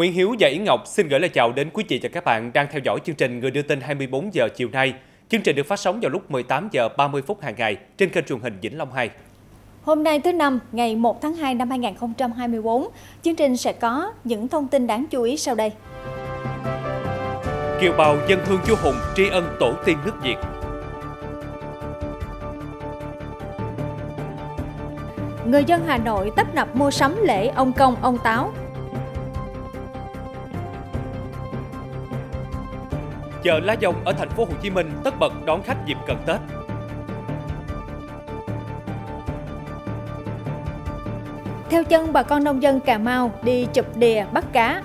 Nguyễn Hiếu và Yến Ngọc xin gửi lời chào đến quý vị và các bạn đang theo dõi chương trình Người đưa tin 24 giờ chiều nay. Chương trình được phát sóng vào lúc 18 giờ 30 phút hàng ngày trên kênh truyền hình Vĩnh Long 2. Hôm nay thứ năm, ngày 1 tháng 2 năm 2024, chương trình sẽ có những thông tin đáng chú ý sau đây. Kiều bào dân hương vua Hùng tri ân tổ tiên nước Việt. Người dân Hà Nội tấp nập mua sắm lễ ông công ông táo Chợ Lá Dông ở thành phố Hồ Chí Minh tất bật đón khách dịp cận Tết. Theo chân bà con nông dân Cà Mau đi chụp đìa bắt cá.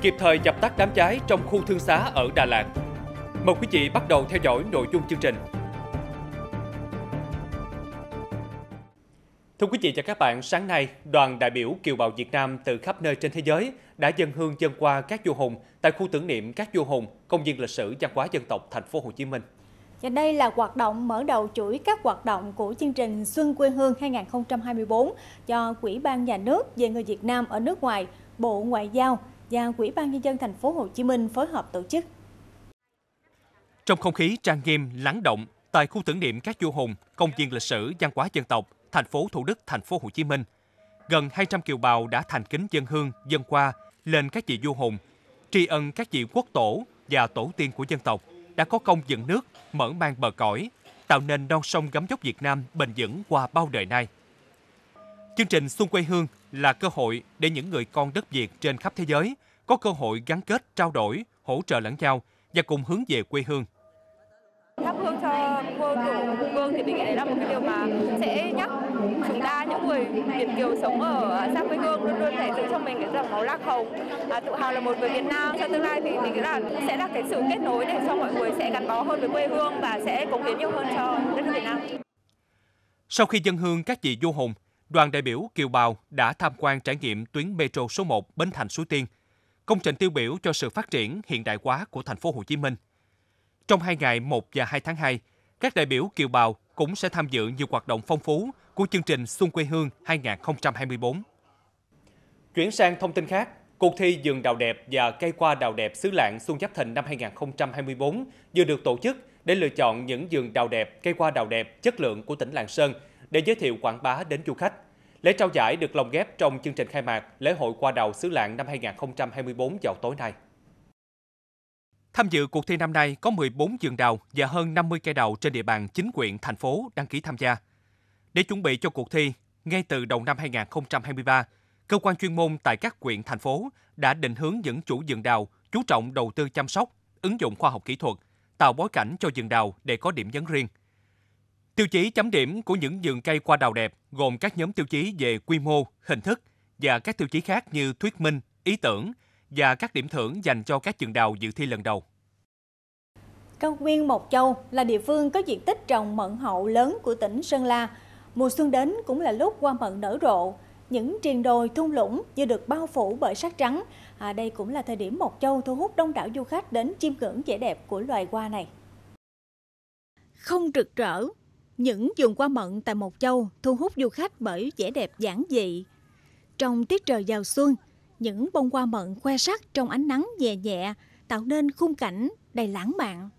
Kịp thời dập tắt đám cháy trong khu thương xá ở Đà Lạt. Mời quý vị bắt đầu theo dõi nội dung chương trình. Thưa quý vị và các bạn, sáng nay, đoàn đại biểu kiều bào Việt Nam từ khắp nơi trên thế giới đã dân hương dân qua các vua hùng tại khu tưởng niệm các vua hùng, công viên lịch sử văn hóa dân tộc thành phố Hồ Chí Minh. Và đây là hoạt động mở đầu chuỗi các hoạt động của chương trình Xuân quê hương 2024 do Quỹ ban Nhà nước về người Việt Nam ở nước ngoài, Bộ Ngoại giao và Quỹ ban nhân dân thành phố Hồ Chí Minh phối hợp tổ chức. Trong không khí trang nghiêm, lắng động tại khu tưởng niệm các vua hùng, công viên lịch sử văn hóa dân tộc thành phố Thủ Đức, thành phố Hồ Chí Minh. Gần 200 kiều bào đã thành kính dân hương, dân qua lên các vị vua hùng, tri ân các vị quốc tổ và tổ tiên của dân tộc đã có công dựng nước, mở mang bờ cõi, tạo nên non sông gấm dốc Việt Nam bền vững qua bao đời nay. Chương trình Xuân quê hương là cơ hội để những người con đất Việt trên khắp thế giới có cơ hội gắn kết, trao đổi, hỗ trợ lẫn nhau và cùng hướng về quê hương. Thắp hương cho thì mình nghĩ đấy là một cái điều mà sẽ nhắc chúng ta những người Việt kiều sống ở xa quê hương luôn luôn phải giữ trong mình cái dòng máu lạc hồng à, tự hào là một người Việt Nam cho tương lai thì mình nghĩ là sẽ là cái sự kết nối để cho mọi người sẽ gắn bó hơn với quê hương và sẽ cống hiến nhiều hơn cho đất nước Việt Nam. Sau khi dân hương các vị vua hùng, đoàn đại biểu kiều bào đã tham quan trải nghiệm tuyến metro số 1 Bến Thành Suối Tiên, công trình tiêu biểu cho sự phát triển hiện đại hóa của thành phố Hồ Chí Minh. Trong hai ngày 1 và 2 tháng 2, các đại biểu kiều bào cũng sẽ tham dự nhiều hoạt động phong phú của chương trình Xuân quê hương 2024. Chuyển sang thông tin khác, cuộc thi vườn đào đẹp và cây hoa đào đẹp xứ lạng Xuân Giáp Thìn năm 2024 vừa được tổ chức để lựa chọn những vườn đào đẹp, cây hoa đào đẹp chất lượng của tỉnh Lạng Sơn để giới thiệu quảng bá đến du khách. Lễ trao giải được lồng ghép trong chương trình khai mạc Lễ hội Hoa đào xứ Lạng năm 2024 vào tối nay. Tham dự cuộc thi năm nay có 14 vườn đào và hơn 50 cây đào trên địa bàn chính quyền thành phố đăng ký tham gia. Để chuẩn bị cho cuộc thi, ngay từ đầu năm 2023, cơ quan chuyên môn tại các quyện thành phố đã định hướng những chủ vườn đào chú trọng đầu tư chăm sóc, ứng dụng khoa học kỹ thuật, tạo bối cảnh cho vườn đào để có điểm nhấn riêng. Tiêu chí chấm điểm của những vườn cây qua đào đẹp gồm các nhóm tiêu chí về quy mô, hình thức và các tiêu chí khác như thuyết minh, ý tưởng, và các điểm thưởng dành cho các trường đào dự thi lần đầu. Cao nguyên Mộc Châu là địa phương có diện tích trồng mận hậu lớn của tỉnh Sơn La. Mùa xuân đến cũng là lúc hoa mận nở rộ. Những triền đồi thung lũng như được bao phủ bởi sắc trắng. À, đây cũng là thời điểm Mộc Châu thu hút đông đảo du khách đến chiêm ngưỡng vẻ đẹp của loài hoa này. Không rực rỡ, những vườn hoa mận tại Mộc Châu thu hút du khách bởi vẻ đẹp giản dị. Trong tiết trời vào xuân, những bông hoa mận khoe sắc trong ánh nắng nhẹ nhẹ tạo nên khung cảnh đầy lãng mạn.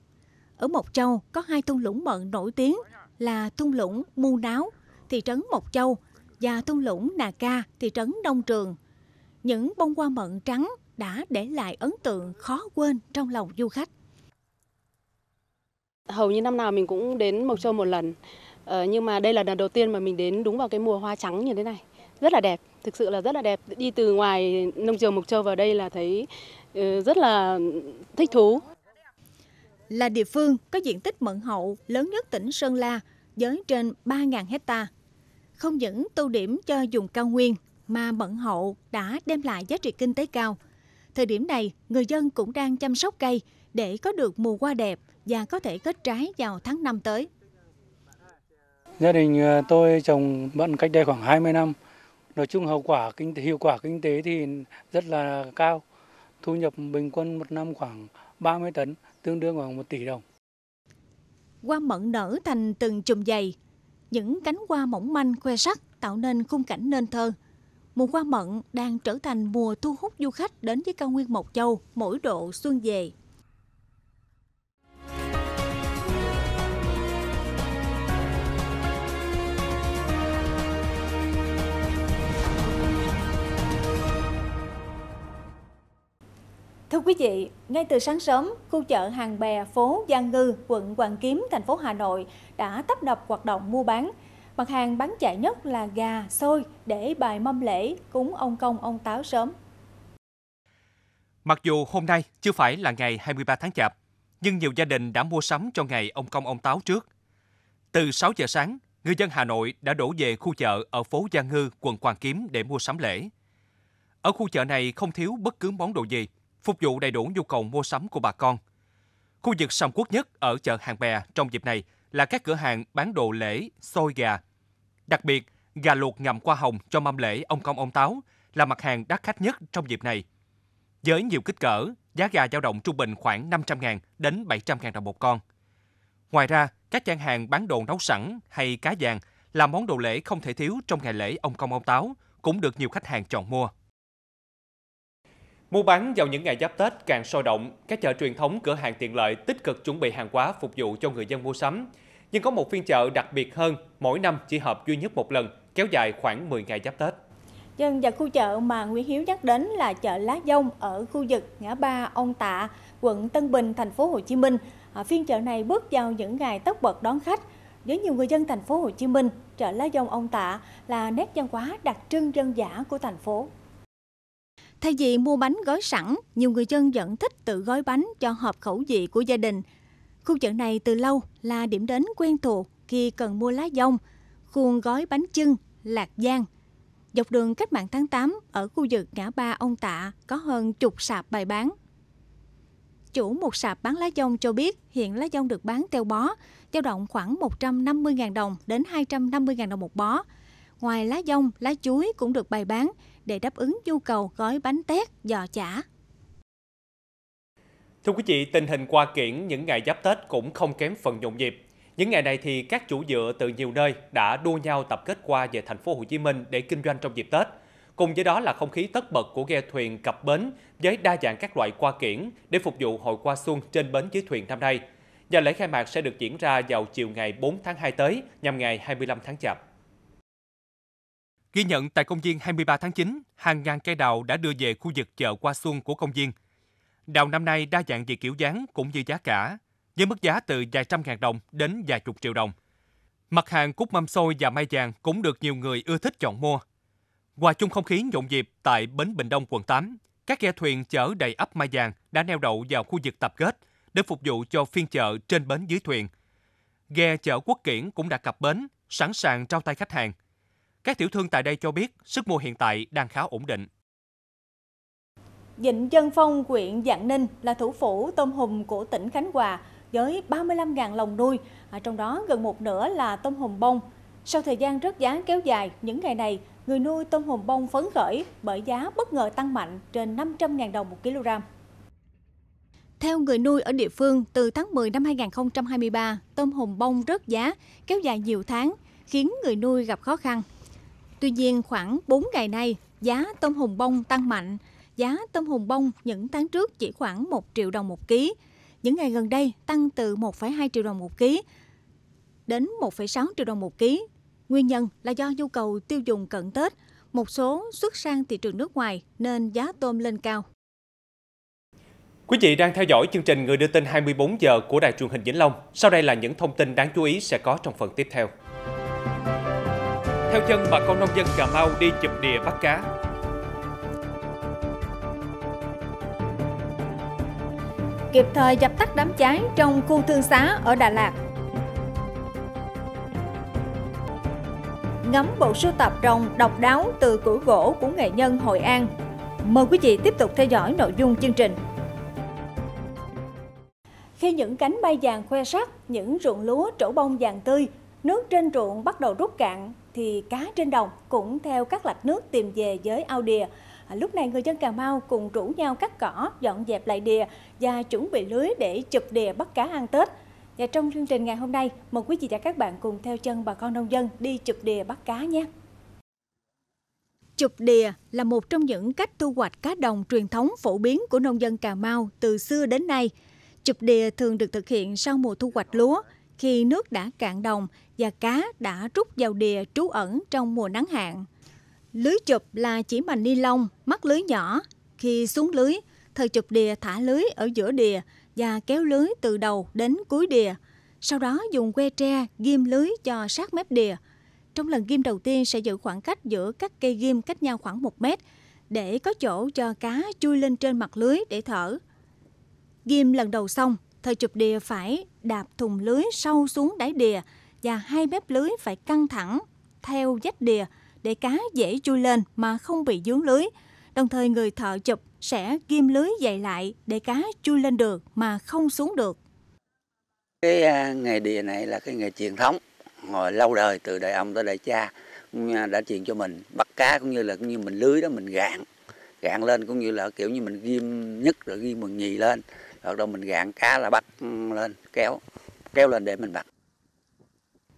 Ở Mộc Châu có hai thung lũng mận nổi tiếng là thung lũng Mu Náo, thị trấn Mộc Châu và thung lũng Nà Ca, thị trấn Đông Trường. Những bông hoa mận trắng đã để lại ấn tượng khó quên trong lòng du khách. Hầu như năm nào mình cũng đến Mộc Châu một lần, ờ, nhưng mà đây là lần đầu tiên mà mình đến đúng vào cái mùa hoa trắng như thế này, rất là đẹp thực sự là rất là đẹp đi từ ngoài nông trường mộc châu vào đây là thấy ừ, rất là thích thú là địa phương có diện tích mận hậu lớn nhất tỉnh Sơn La với trên 3.000 hecta. Không những tu điểm cho vùng cao nguyên mà mận hậu đã đem lại giá trị kinh tế cao. Thời điểm này, người dân cũng đang chăm sóc cây để có được mùa hoa đẹp và có thể kết trái vào tháng 5 tới. Gia đình ờ, tôi trồng mận cách đây khoảng 20 năm nói chung hậu quả kinh hiệu quả kinh tế thì rất là cao thu nhập bình quân một năm khoảng 30 tấn tương đương khoảng 1 tỷ đồng hoa mận nở thành từng chùm dày những cánh hoa mỏng manh khoe sắc tạo nên khung cảnh nên thơ mùa hoa mận đang trở thành mùa thu hút du khách đến với cao nguyên mộc châu mỗi độ xuân về Thưa quý vị, ngay từ sáng sớm, khu chợ hàng bè phố Giang Ngư, quận Hoàng Kiếm, thành phố Hà Nội đã tấp nập hoạt động mua bán. Mặt hàng bán chạy nhất là gà, xôi để bài mâm lễ, cúng ông công ông táo sớm. Mặc dù hôm nay chưa phải là ngày 23 tháng Chạp, nhưng nhiều gia đình đã mua sắm cho ngày ông công ông táo trước. Từ 6 giờ sáng, người dân Hà Nội đã đổ về khu chợ ở phố Giang Ngư, quận Hoàng Kiếm để mua sắm lễ. Ở khu chợ này không thiếu bất cứ món đồ gì – phục vụ đầy đủ nhu cầu mua sắm của bà con. Khu vực sầm quốc nhất ở chợ Hàng Bè trong dịp này là các cửa hàng bán đồ lễ, xôi gà. Đặc biệt, gà luộc ngầm qua hồng cho mâm lễ ông công ông táo là mặt hàng đắt khách nhất trong dịp này. Với nhiều kích cỡ, giá gà dao động trung bình khoảng 500.000 đến 700.000 đồng một con. Ngoài ra, các gian hàng bán đồ nấu sẵn hay cá vàng là món đồ lễ không thể thiếu trong ngày lễ ông công ông táo cũng được nhiều khách hàng chọn mua. Mua bán vào những ngày giáp Tết càng sôi động, các chợ truyền thống cửa hàng tiện lợi tích cực chuẩn bị hàng hóa phục vụ cho người dân mua sắm. Nhưng có một phiên chợ đặc biệt hơn, mỗi năm chỉ họp duy nhất một lần, kéo dài khoảng 10 ngày giáp Tết. Dân và khu chợ mà Nguyễn Hiếu nhắc đến là chợ Lá Dông ở khu vực ngã ba Ông Tạ, quận Tân Bình, thành phố Hồ Chí Minh. À, phiên chợ này bước vào những ngày tất bật đón khách. Với nhiều người dân thành phố Hồ Chí Minh, chợ Lá Dông Ông Tạ là nét văn hóa đặc trưng dân giả của thành phố. Thay vì mua bánh gói sẵn, nhiều người dân vẫn thích tự gói bánh cho hợp khẩu vị của gia đình. Khu chợ này từ lâu là điểm đến quen thuộc khi cần mua lá dông, khuôn gói bánh chưng, lạc giang. Dọc đường cách mạng tháng 8 ở khu vực ngã ba ông Tạ có hơn chục sạp bày bán. Chủ một sạp bán lá dông cho biết hiện lá dông được bán theo bó, dao động khoảng 150.000 đồng đến 250.000 đồng một bó. Ngoài lá dông, lá chuối cũng được bày bán để đáp ứng nhu cầu gói bánh tét, giò chả. Thưa quý vị, tình hình qua kiển những ngày giáp Tết cũng không kém phần nhộn nhịp. Những ngày này thì các chủ dựa từ nhiều nơi đã đua nhau tập kết qua về thành phố Hồ Chí Minh để kinh doanh trong dịp Tết. Cùng với đó là không khí tất bật của ghe thuyền cập bến với đa dạng các loại qua kiển để phục vụ hội qua xuân trên bến dưới thuyền năm nay. Và lễ khai mạc sẽ được diễn ra vào chiều ngày 4 tháng 2 tới nhằm ngày 25 tháng Chạp. Ghi nhận tại công viên 23 tháng 9, hàng ngàn cây đào đã đưa về khu vực chợ qua xuân của công viên. Đào năm nay đa dạng về kiểu dáng cũng như giá cả, với mức giá từ vài trăm ngàn đồng đến vài chục triệu đồng. Mặt hàng cúc mâm xôi và mai vàng cũng được nhiều người ưa thích chọn mua. Hòa chung không khí nhộn nhịp tại Bến Bình Đông, quận 8, các ghe thuyền chở đầy ấp mai vàng đã neo đậu vào khu vực tập kết để phục vụ cho phiên chợ trên bến dưới thuyền. Ghe chở quốc kiển cũng đã cập bến, sẵn sàng trao tay khách hàng. Các tiểu thương tại đây cho biết sức mua hiện tại đang khá ổn định. Dịnh Dân Phong, huyện Dạng Ninh là thủ phủ tôm hùm của tỉnh Khánh Hòa với 35.000 lồng nuôi, à, trong đó gần một nửa là tôm hùm bông. Sau thời gian rớt giá kéo dài, những ngày này, người nuôi tôm hùm bông phấn khởi bởi giá bất ngờ tăng mạnh trên 500.000 đồng một kg. Theo người nuôi ở địa phương, từ tháng 10 năm 2023, tôm hùm bông rớt giá, kéo dài nhiều tháng, khiến người nuôi gặp khó khăn Tuy nhiên, khoảng 4 ngày nay, giá tôm hùm bông tăng mạnh. Giá tôm hùm bông những tháng trước chỉ khoảng 1 triệu đồng một ký. Những ngày gần đây tăng từ 1,2 triệu đồng một ký đến 1,6 triệu đồng một ký. Nguyên nhân là do nhu cầu tiêu dùng cận Tết, một số xuất sang thị trường nước ngoài nên giá tôm lên cao. Quý vị đang theo dõi chương trình Người đưa tin 24 giờ của Đài truyền hình Vĩnh Long. Sau đây là những thông tin đáng chú ý sẽ có trong phần tiếp theo theo chân bà con nông dân Cà Mau đi chụp đìa bắt cá. Kịp thời dập tắt đám cháy trong khu thương xá ở Đà Lạt. Ngắm bộ sưu tập rồng độc đáo từ củ gỗ của nghệ nhân Hội An. Mời quý vị tiếp tục theo dõi nội dung chương trình. Khi những cánh bay vàng khoe sắc, những ruộng lúa trổ bông vàng tươi Nước trên ruộng bắt đầu rút cạn thì cá trên đồng cũng theo các lạch nước tìm về với ao đìa. À, lúc này người dân Cà Mau cùng rủ nhau cắt cỏ, dọn dẹp lại đìa và chuẩn bị lưới để chụp đìa bắt cá ăn Tết. Và trong chương trình ngày hôm nay, mời quý vị và các bạn cùng theo chân bà con nông dân đi chụp đìa bắt cá nhé. Chụp đìa là một trong những cách thu hoạch cá đồng truyền thống phổ biến của nông dân Cà Mau từ xưa đến nay. Chụp đìa thường được thực hiện sau mùa thu hoạch lúa, khi nước đã cạn đồng và cá đã rút vào đìa trú ẩn trong mùa nắng hạn. Lưới chụp là chỉ bằng ni lông, mắc lưới nhỏ. Khi xuống lưới, thời chụp đìa thả lưới ở giữa đìa và kéo lưới từ đầu đến cuối đìa. Sau đó dùng que tre ghim lưới cho sát mép đìa. Trong lần ghim đầu tiên sẽ giữ khoảng cách giữa các cây ghim cách nhau khoảng 1 mét để có chỗ cho cá chui lên trên mặt lưới để thở. Ghim lần đầu xong, thời chụp đìa phải đạp thùng lưới sâu xuống đáy đìa và hai bếp lưới phải căng thẳng theo dách đìa để cá dễ chui lên mà không bị dướng lưới. Đồng thời người thợ chụp sẽ ghim lưới dày lại để cá chui lên được mà không xuống được. Cái à, nghề đìa này là cái nghề truyền thống hồi lâu đời từ đời ông tới đời cha đã truyền cho mình bắt cá cũng như là cũng như mình lưới đó mình gạn gạn lên cũng như là kiểu như mình ghim nhất rồi ghim mừng nhì lên ở là mình gạn cá là bắt ừ, lên kéo kéo lên để mình bắt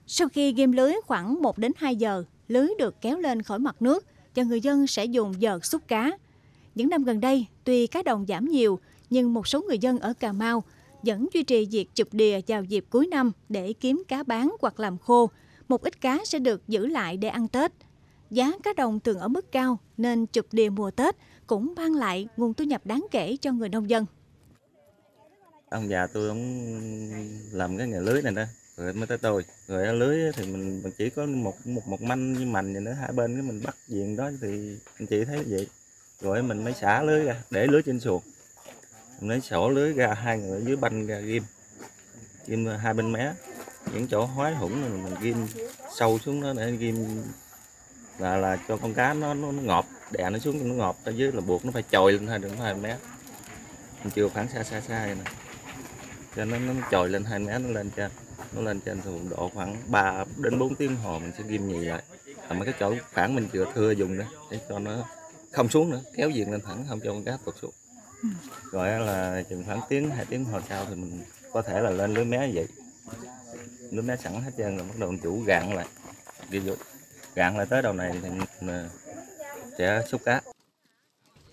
sau khi ghim lưới khoảng 1 đến 2 giờ lưới được kéo lên khỏi mặt nước và người dân sẽ dùng dợt xúc cá những năm gần đây tuy cá đồng giảm nhiều nhưng một số người dân ở Cà Mau vẫn duy trì việc chụp đìa vào dịp cuối năm để kiếm cá bán hoặc làm khô. Một ít cá sẽ được giữ lại để ăn Tết. Giá cá đồng thường ở mức cao nên chụp đìa mùa Tết cũng mang lại nguồn thu nhập đáng kể cho người nông dân ông già tôi ông làm cái nghề lưới này đó rồi mới tới tôi rồi lưới thì mình, chỉ có một một một manh như mành vậy nữa hai bên cái mình bắt diện đó thì anh chị thấy vậy rồi mình mới xả lưới ra để lưới trên xuồng mình lấy sổ lưới ra hai người dưới banh ra ghim ghim hai bên mé những chỗ hói hủng này mình ghim sâu xuống đó để ghim là là cho con cá nó nó, nó ngọt đè nó xuống nó ngọt ở dưới là buộc nó phải trồi lên hai đường hai mé mình chưa khoảng xa xa xa này cho nó nó trồi lên hai mét nó lên trên nó lên trên thường độ khoảng 3 đến 4 tiếng hồ mình sẽ ghim nhì lại à, mấy cái chỗ khoảng mình vừa thưa dùng đó để cho nó không xuống nữa kéo diện lên thẳng không cho con cá tụt xuống rồi là chừng khoảng tiếng hai tiếng hồ sau thì mình có thể là lên lưới mé vậy lưới mé sẵn hết trơn rồi bắt đầu chủ gạn lại gạn lại tới đầu này thì mình ờ, sẽ xúc cá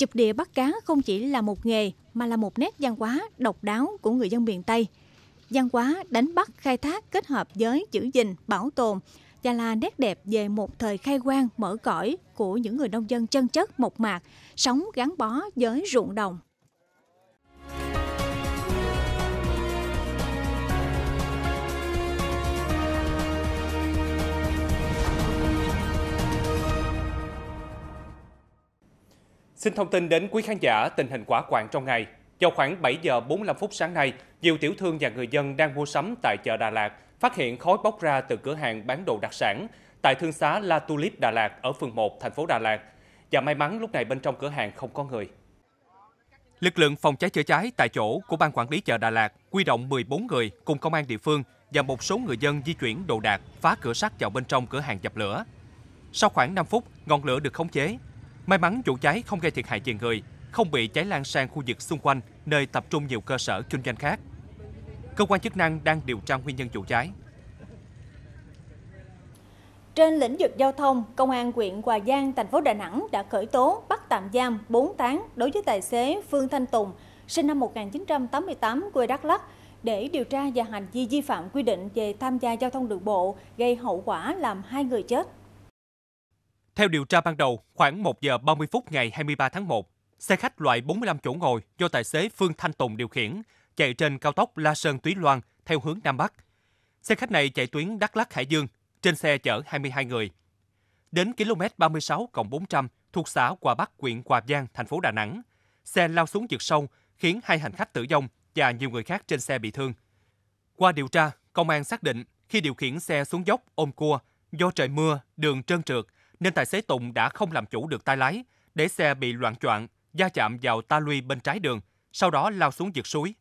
Chụp đĩa bắt cá không chỉ là một nghề mà là một nét văn hóa độc đáo của người dân miền Tây. Văn hóa đánh bắt khai thác kết hợp với giữ gìn, bảo tồn và là nét đẹp về một thời khai quang mở cõi của những người nông dân chân chất mộc mạc, sống gắn bó với ruộng đồng. Xin thông tin đến quý khán giả tình hình quả quạng trong ngày. Vào khoảng 7 giờ 45 phút sáng nay, nhiều tiểu thương và người dân đang mua sắm tại chợ Đà Lạt phát hiện khói bốc ra từ cửa hàng bán đồ đặc sản tại thương xá La Tulip Đà Lạt ở phường 1, thành phố Đà Lạt. Và may mắn lúc này bên trong cửa hàng không có người. Lực lượng phòng cháy chữa cháy tại chỗ của ban quản lý chợ Đà Lạt quy động 14 người cùng công an địa phương và một số người dân di chuyển đồ đạc phá cửa sắt vào bên trong cửa hàng dập lửa. Sau khoảng 5 phút, ngọn lửa được khống chế May mắn vụ cháy không gây thiệt hại về người, không bị cháy lan sang khu vực xung quanh nơi tập trung nhiều cơ sở kinh doanh khác. Cơ quan chức năng đang điều tra nguyên nhân vụ cháy. Trên lĩnh vực giao thông, Công an huyện Hòa Giang, thành phố Đà Nẵng đã khởi tố bắt tạm giam 4 tháng đối với tài xế Phương Thanh Tùng, sinh năm 1988, quê Đắk Lắk, để điều tra về hành vi vi phạm quy định về tham gia giao thông đường bộ gây hậu quả làm hai người chết. Theo điều tra ban đầu, khoảng 1 giờ 30 phút ngày 23 tháng 1, xe khách loại 45 chỗ ngồi do tài xế Phương Thanh Tùng điều khiển chạy trên cao tốc La Sơn Túy Loan theo hướng Nam Bắc. Xe khách này chạy tuyến Đắk Lắk Hải Dương, trên xe chở 22 người. Đến km 36 400 thuộc xã Hòa Bắc, huyện Hòa Giang, thành phố Đà Nẵng, xe lao xuống vực sâu khiến hai hành khách tử vong và nhiều người khác trên xe bị thương. Qua điều tra, công an xác định khi điều khiển xe xuống dốc ôm cua, do trời mưa, đường trơn trượt – nên tài xế Tùng đã không làm chủ được tay lái, để xe bị loạn choạng, va chạm vào ta luy bên trái đường, sau đó lao xuống vực suối.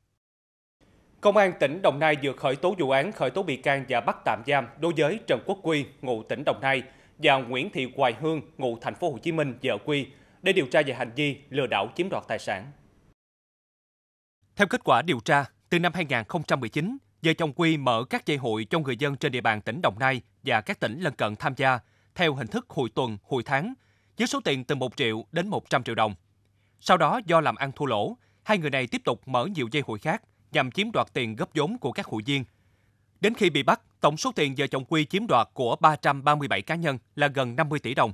Công an tỉnh Đồng Nai vừa khởi tố vụ án khởi tố bị can và bắt tạm giam đối với Trần Quốc Quy, ngụ tỉnh Đồng Nai và Nguyễn Thị Hoài Hương, ngụ thành phố Hồ Chí Minh, vợ Quy để điều tra về hành vi lừa đảo chiếm đoạt tài sản. Theo kết quả điều tra, từ năm 2019, vợ chồng Quy mở các dây hội cho người dân trên địa bàn tỉnh Đồng Nai và các tỉnh lân cận tham gia theo hình thức hụi tuần, hụi tháng, với số tiền từ 1 triệu đến 100 triệu đồng. Sau đó do làm ăn thua lỗ, hai người này tiếp tục mở nhiều dây hụi khác nhằm chiếm đoạt tiền góp vốn của các hụi viên. Đến khi bị bắt, tổng số tiền vợ chồng Quy chiếm đoạt của 337 cá nhân là gần 50 tỷ đồng.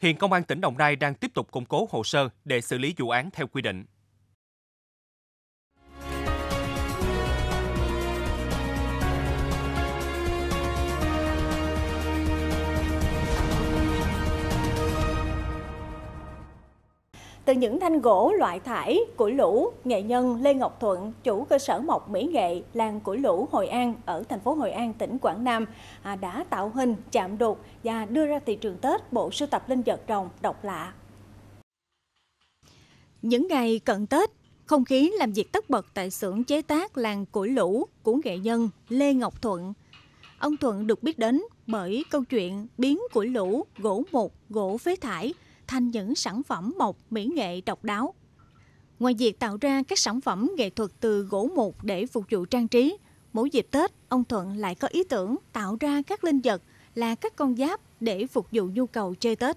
Hiện Công an tỉnh Đồng Nai đang tiếp tục củng cố hồ sơ để xử lý vụ án theo quy định. Từ những thanh gỗ loại thải, củi lũ, nghệ nhân Lê Ngọc Thuận, chủ cơ sở mộc mỹ nghệ làng củi lũ Hội An ở thành phố Hội An, tỉnh Quảng Nam à, đã tạo hình, chạm đục và đưa ra thị trường Tết bộ sưu tập linh vật rồng độc lạ. Những ngày cận Tết, không khí làm việc tất bật tại xưởng chế tác làng củi lũ của nghệ nhân Lê Ngọc Thuận. Ông Thuận được biết đến bởi câu chuyện biến củi lũ, gỗ mục, gỗ phế thải – thành những sản phẩm mộc mỹ nghệ độc đáo. Ngoài việc tạo ra các sản phẩm nghệ thuật từ gỗ mục để phục vụ trang trí, mỗi dịp Tết, ông Thuận lại có ý tưởng tạo ra các linh vật là các con giáp để phục vụ nhu cầu chơi Tết.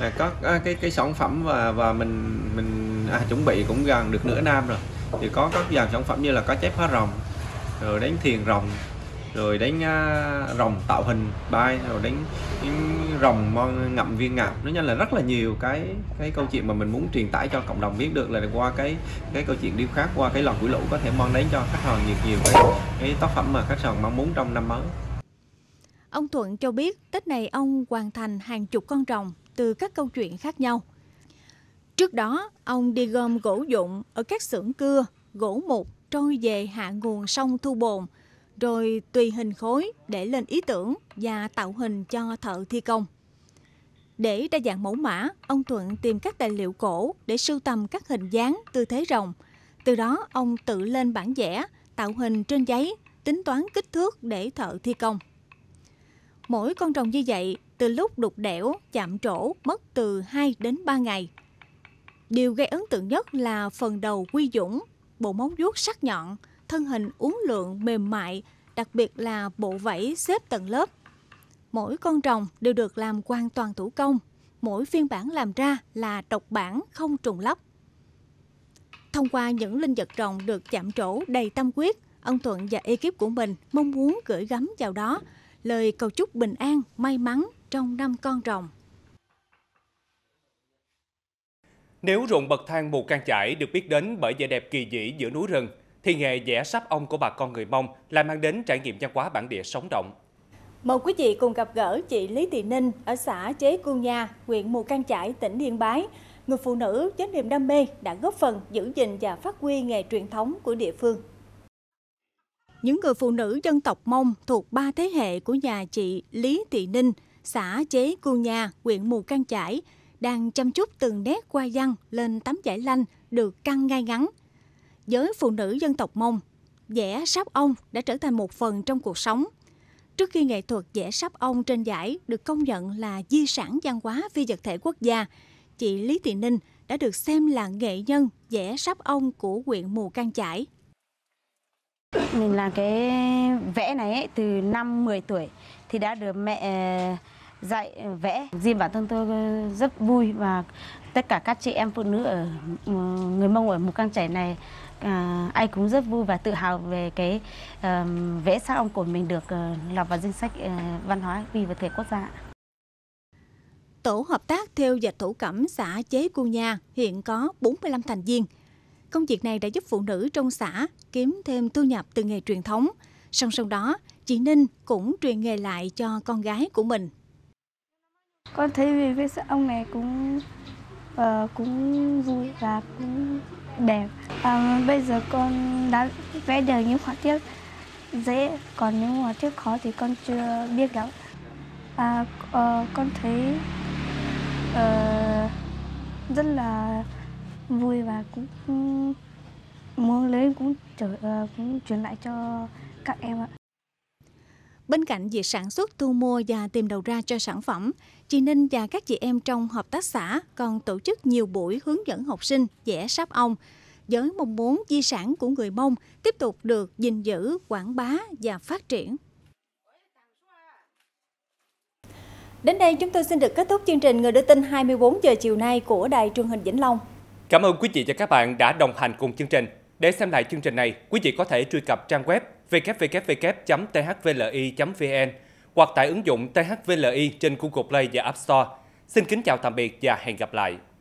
À, có à, cái cái sản phẩm và và mình mình à, chuẩn bị cũng gần được nửa năm rồi thì có các dàn sản phẩm như là có chép hóa rồng rồi đánh thiền rồng rồi đánh uh, rồng tạo hình bay rồi đánh, đánh rồng ngậm viên ngạp nói nhanh là rất là nhiều cái cái câu chuyện mà mình muốn truyền tải cho cộng đồng biết được là qua cái cái câu chuyện điêu khắc qua cái lòn quỷ lũ có thể mang đến cho khách hàng nhiều nhiều cái, cái tác phẩm mà khách hàng mong muốn trong năm mới Ông Thuận cho biết Tết này ông hoàn thành hàng chục con rồng từ các câu chuyện khác nhau. Trước đó, ông đi gom gỗ dụng ở các xưởng cưa, gỗ mục trôi về hạ nguồn sông Thu Bồn, rồi tùy hình khối để lên ý tưởng và tạo hình cho thợ thi công. Để đa dạng mẫu mã, ông Thuận tìm các tài liệu cổ để sưu tầm các hình dáng tư thế rồng. Từ đó, ông tự lên bản vẽ, tạo hình trên giấy, tính toán kích thước để thợ thi công. Mỗi con rồng như vậy, từ lúc đục đẽo, chạm trổ mất từ 2 đến 3 ngày. Điều gây ấn tượng nhất là phần đầu quy dũng, bộ móng vuốt sắc nhọn – thân hình uốn lượn mềm mại, đặc biệt là bộ vảy xếp tầng lớp. Mỗi con rồng đều được làm hoàn toàn thủ công, mỗi phiên bản làm ra là độc bản không trùng lắp. Thông qua những linh vật rồng được chạm trổ đầy tâm quyết, ông Thuận và ekip của mình mong muốn gửi gắm vào đó lời cầu chúc bình an, may mắn trong năm con rồng. Nếu ruộng bậc thang mù căng chải được biết đến bởi vẻ đẹp kỳ dị giữa núi rừng, thì nghề dẻ sáp ong của bà con người Mông lại mang đến trải nghiệm văn hóa bản địa sống động. Mời quý vị cùng gặp gỡ chị Lý Thị Ninh ở xã Chế Cương Nha, huyện Mù Cang Chải, tỉnh Yên Bái. Người phụ nữ với niềm đam mê đã góp phần giữ gìn và phát huy nghề truyền thống của địa phương. Những người phụ nữ dân tộc Mông thuộc ba thế hệ của nhà chị Lý Thị Ninh, xã Chế Cương Nha, huyện Mù Cang Chải, đang chăm chút từng nét hoa văn lên tấm vải lanh được căng ngay ngắn – giới phụ nữ dân tộc Mông, vẽ sáp ong đã trở thành một phần trong cuộc sống. Trước khi nghệ thuật vẽ sáp ong trên giải được công nhận là di sản văn hóa phi vật thể quốc gia, chị Lý Thị Ninh đã được xem là nghệ nhân vẽ sáp ong của huyện Mù Căng Chải. Mình làm cái vẽ này ấy, từ năm 10 tuổi thì đã được mẹ ờ, dạy vẽ. Riêng bản thân tôi ờ, rất vui và tất cả các chị em phụ nữ ở ờ, người Mông ở Mù Căng Chải này à, anh cũng rất vui và tự hào về cái à, vẽ sắc ông của mình được à, ờ, lọt vào danh sách à, văn hóa phi vật thể quốc gia. Tổ hợp tác theo dệt thủ cẩm xã Chế Cu Nha hiện có 45 thành viên. Công việc này đã giúp phụ nữ trong xã kiếm thêm thu nhập từ nghề truyền thống. Song song đó, chị Ninh cũng truyền nghề lại cho con gái của mình. Con thấy vì vết sắc ông này cũng uh, cũng vui và cũng đẹp à, bây giờ con đã vẽ được những họa tiết dễ còn những họa tiết khó thì con chưa biết lắm à, à, con thấy uh, rất là vui và cũng muốn lấy cũng trở ờ, cũng truyền lại cho các em ạ Bên cạnh việc sản xuất, thu mua và tìm đầu ra cho sản phẩm, chị Ninh và các chị em trong hợp tác xã còn tổ chức nhiều buổi hướng dẫn học sinh vẽ sáp ong, với mong muốn di sản của người Mông tiếp tục được gìn giữ, quảng bá và phát triển. Đến đây chúng tôi xin được kết thúc chương trình Người đưa tin 24 giờ chiều nay của Đài truyền hình Vĩnh Long. Cảm ơn quý vị và các bạn đã đồng hành cùng chương trình. Để xem lại chương trình này, quý vị có thể truy cập trang web www.thvli.vn hoặc tại ứng dụng THVLI trên Google Play và App Store. Xin kính chào tạm biệt và hẹn gặp lại!